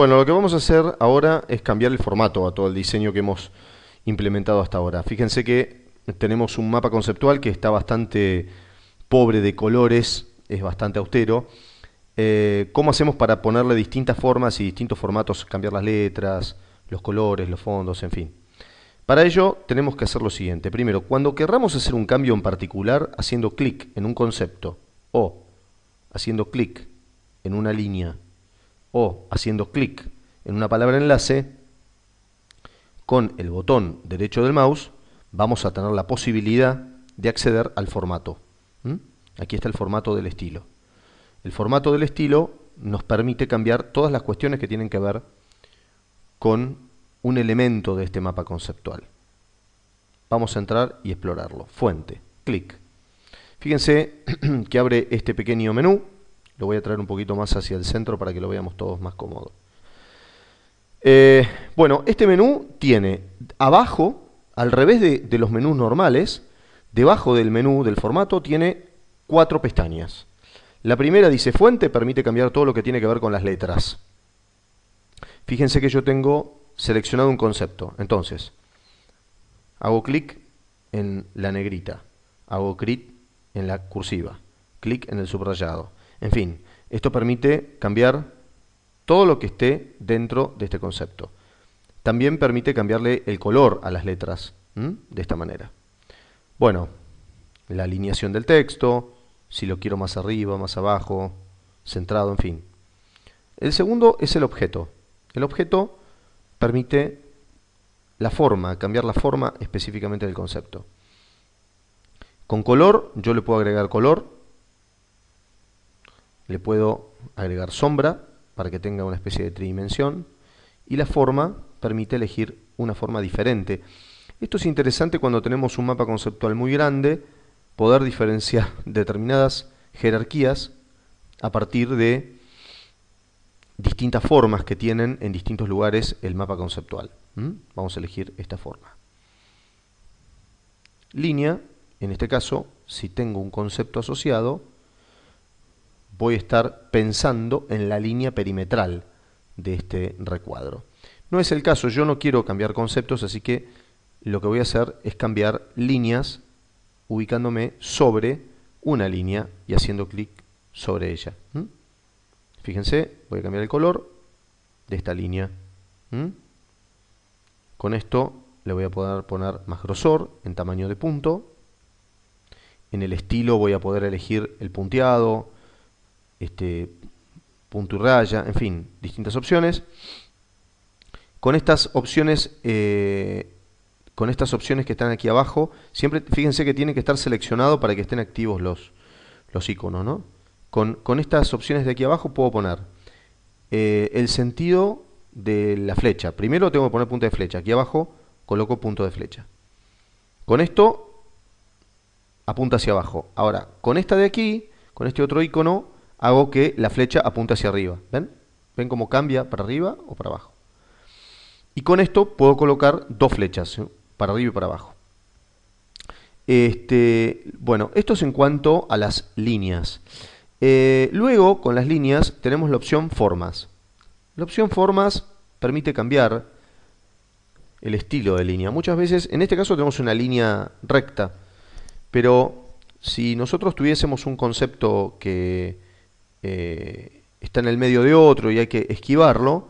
Bueno, lo que vamos a hacer ahora es cambiar el formato a todo el diseño que hemos implementado hasta ahora. Fíjense que tenemos un mapa conceptual que está bastante pobre de colores, es bastante austero. Eh, ¿Cómo hacemos para ponerle distintas formas y distintos formatos, cambiar las letras, los colores, los fondos, en fin? Para ello tenemos que hacer lo siguiente. Primero, cuando querramos hacer un cambio en particular, haciendo clic en un concepto o haciendo clic en una línea o haciendo clic en una palabra enlace, con el botón derecho del mouse vamos a tener la posibilidad de acceder al formato. ¿Mm? Aquí está el formato del estilo. El formato del estilo nos permite cambiar todas las cuestiones que tienen que ver con un elemento de este mapa conceptual. Vamos a entrar y explorarlo. Fuente, clic. Fíjense que abre este pequeño menú lo voy a traer un poquito más hacia el centro para que lo veamos todos más cómodo. Eh, bueno, este menú tiene abajo, al revés de los menús normales, debajo del menú del formato tiene cuatro pestañas. La primera dice fuente, permite cambiar todo lo que tiene que ver con las letras. Fíjense que yo tengo seleccionado un concepto. Entonces, hago clic en la negrita, hago clic en la cursiva, clic en el subrayado, en fin, esto permite cambiar todo lo que esté dentro de este concepto. También permite cambiarle el color a las letras de esta manera. Bueno, la alineación del texto, si lo quiero más arriba, más abajo, centrado, en fin. El segundo es el objeto. El objeto permite la forma, cambiar la forma específicamente del concepto. Con color, yo le puedo agregar color, le puedo agregar sombra para que tenga una especie de tridimensión y la forma permite elegir una forma diferente. Esto es interesante cuando tenemos un mapa conceptual muy grande, poder diferenciar determinadas jerarquías a partir de distintas formas que tienen en distintos lugares el mapa conceptual. Vamos a elegir esta forma. Línea, en este caso, si tengo un concepto asociado, voy a estar pensando en la línea perimetral de este recuadro. No es el caso, yo no quiero cambiar conceptos, así que lo que voy a hacer es cambiar líneas ubicándome sobre una línea y haciendo clic sobre ella. Fíjense, voy a cambiar el color de esta línea. Con esto le voy a poder poner más grosor en tamaño de punto. En el estilo voy a poder elegir el punteado, este, punto y raya, en fin, distintas opciones. Con estas opciones, eh, con estas opciones que están aquí abajo, siempre fíjense que tienen que estar seleccionado para que estén activos los, los iconos. Con, estas opciones de aquí abajo puedo poner eh, el sentido de la flecha. Primero tengo que poner punta de flecha. Aquí abajo coloco punto de flecha. Con esto apunta hacia abajo. Ahora, con esta de aquí, con este otro icono, hago que la flecha apunte hacia arriba. ¿Ven? ¿Ven cómo cambia para arriba o para abajo? Y con esto puedo colocar dos flechas, ¿eh? para arriba y para abajo. Este, bueno, esto es en cuanto a las líneas. Eh, luego, con las líneas, tenemos la opción formas. La opción formas permite cambiar el estilo de línea. Muchas veces, en este caso tenemos una línea recta, pero si nosotros tuviésemos un concepto que, eh, está en el medio de otro y hay que esquivarlo,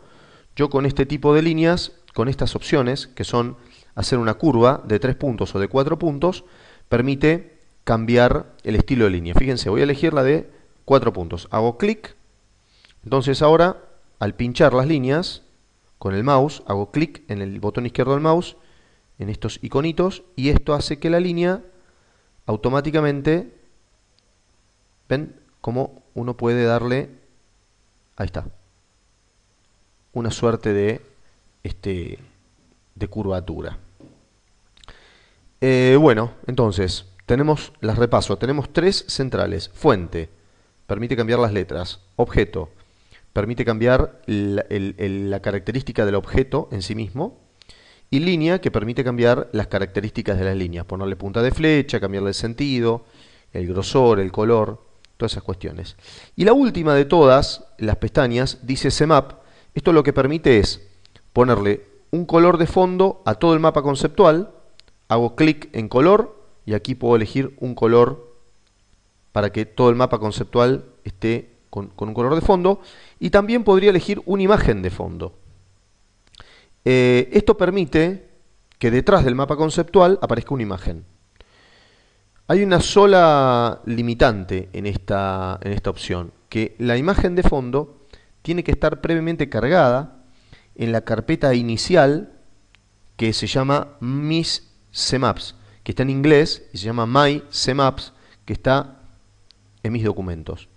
yo con este tipo de líneas, con estas opciones, que son hacer una curva de tres puntos o de cuatro puntos, permite cambiar el estilo de línea. Fíjense, voy a elegir la de cuatro puntos. Hago clic, entonces ahora al pinchar las líneas con el mouse, hago clic en el botón izquierdo del mouse, en estos iconitos, y esto hace que la línea automáticamente, ven, como uno puede darle, ahí está, una suerte de, este, de curvatura. Eh, bueno, entonces, tenemos, las repaso, tenemos tres centrales. Fuente, permite cambiar las letras. Objeto, permite cambiar la, la característica del objeto en sí mismo. Y línea, que permite cambiar las características de las líneas. Ponerle punta de flecha, cambiarle el sentido, el grosor, el color todas esas cuestiones. Y la última de todas, las pestañas, dice CMAP. Esto lo que permite es ponerle un color de fondo a todo el mapa conceptual. Hago clic en color y aquí puedo elegir un color para que todo el mapa conceptual esté con, un color de fondo. Y también podría elegir una imagen de fondo. Eh, esto permite que detrás del mapa conceptual aparezca una imagen. Hay una sola limitante en esta, en esta opción, que la imagen de fondo tiene que estar previamente cargada en la carpeta inicial que se llama Mis Cmaps, que está en inglés y se llama My Cmaps, que está en mis documentos.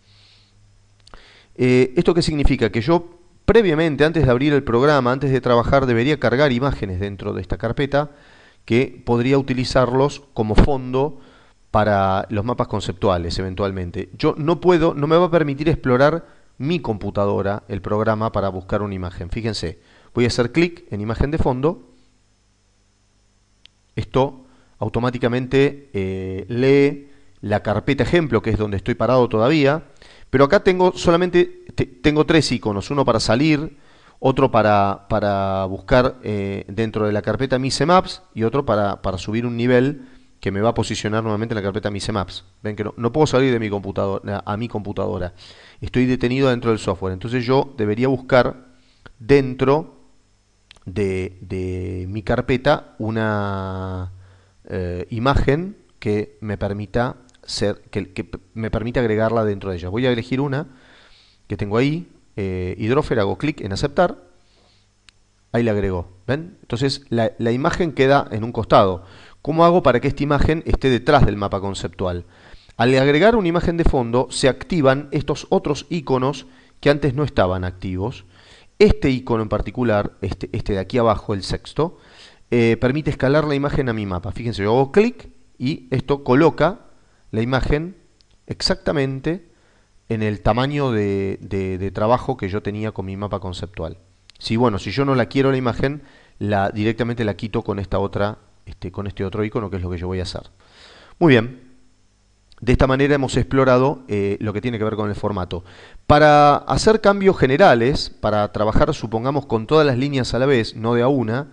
Eh, ¿Esto qué significa? Que yo previamente, antes de abrir el programa, antes de trabajar, debería cargar imágenes dentro de esta carpeta que podría utilizarlos como fondo para los mapas conceptuales eventualmente. Yo no puedo, no me va a permitir explorar mi computadora, el programa, para buscar una imagen. Fíjense, voy a hacer clic en imagen de fondo. Esto automáticamente eh, lee la carpeta ejemplo, que es donde estoy parado todavía. Pero acá tengo solamente tengo tres iconos, uno para salir, otro para, para buscar eh, dentro de la carpeta Mise Maps y otro para, para subir un nivel que me va a posicionar nuevamente en la carpeta mis Maps. Ven que no, puedo salir de mi computadora, a mi computadora. Estoy detenido dentro del software. Entonces yo debería buscar dentro de, mi carpeta una eh, imagen que me permita ser, que, me permita agregarla dentro de ella. Voy a elegir una que tengo ahí, eh, hidrófera, hago clic en aceptar, ahí la agregó ¿Ven? Entonces la, la imagen queda en un costado. ¿Cómo hago para que esta imagen esté detrás del mapa conceptual? Al agregar una imagen de fondo se activan estos otros iconos que antes no estaban activos. Este icono en particular, este, este de aquí abajo, el sexto, eh, permite escalar la imagen a mi mapa. Fíjense, yo hago clic y esto coloca la imagen exactamente en el tamaño de, trabajo que yo tenía con mi mapa conceptual. Si, bueno, si yo no la quiero la imagen, la, directamente la quito con esta otra este, con este otro icono, que es lo que yo voy a hacer. Muy bien. De esta manera hemos explorado eh, lo que tiene que ver con el formato. Para hacer cambios generales, para trabajar, supongamos, con todas las líneas a la vez, no de a una,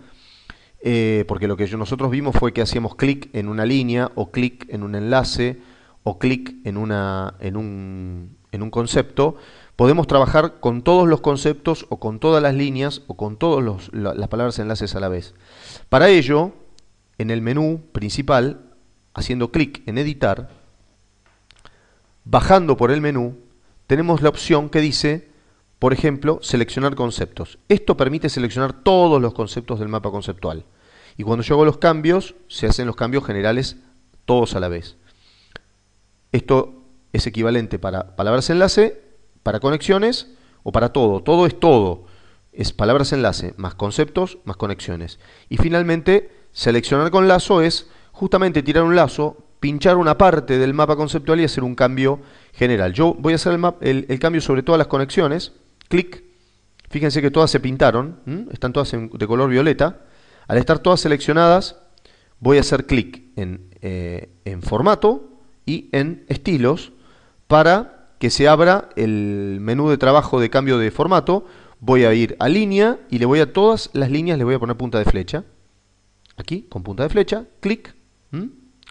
eh, porque lo que nosotros vimos fue que hacíamos clic en una línea, o clic en un enlace, o clic en, una, en, un, en un concepto, podemos trabajar con todos los conceptos, o con todas las líneas, o con todas las palabras enlaces a la vez. Para ello, en el menú principal, haciendo clic en editar, bajando por el menú, tenemos la opción que dice, por ejemplo, seleccionar conceptos. Esto permite seleccionar todos los conceptos del mapa conceptual. Y cuando yo hago los cambios, se hacen los cambios generales todos a la vez. Esto es equivalente para palabras enlace, para conexiones o para todo. Todo es todo. Es palabras enlace, más conceptos, más conexiones. Y finalmente Seleccionar con lazo es justamente tirar un lazo, pinchar una parte del mapa conceptual y hacer un cambio general. Yo voy a hacer el, cambio sobre todas las conexiones, clic, fíjense que todas se pintaron, están todas de color violeta. Al estar todas seleccionadas, voy a hacer clic en, eh, en formato y en estilos para que se abra el menú de trabajo de cambio de formato. Voy a ir a línea y le voy a todas las líneas, le voy a poner punta de flecha. Aquí, con punta de flecha, clic.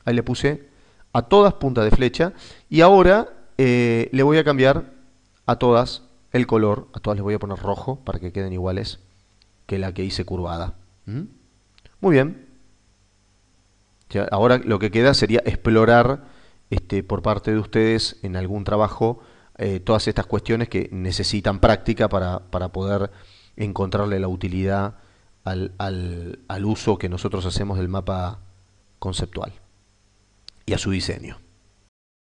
Ahí le puse a todas punta de flecha. Y ahora eh, le voy a cambiar a todas el color. A todas les voy a poner rojo para que queden iguales que la que hice curvada. Muy bien. ahora lo que queda sería explorar este, por parte de ustedes en algún trabajo eh, todas estas cuestiones que necesitan práctica para, para poder encontrarle la utilidad al, al, uso que nosotros hacemos del mapa conceptual y a su diseño.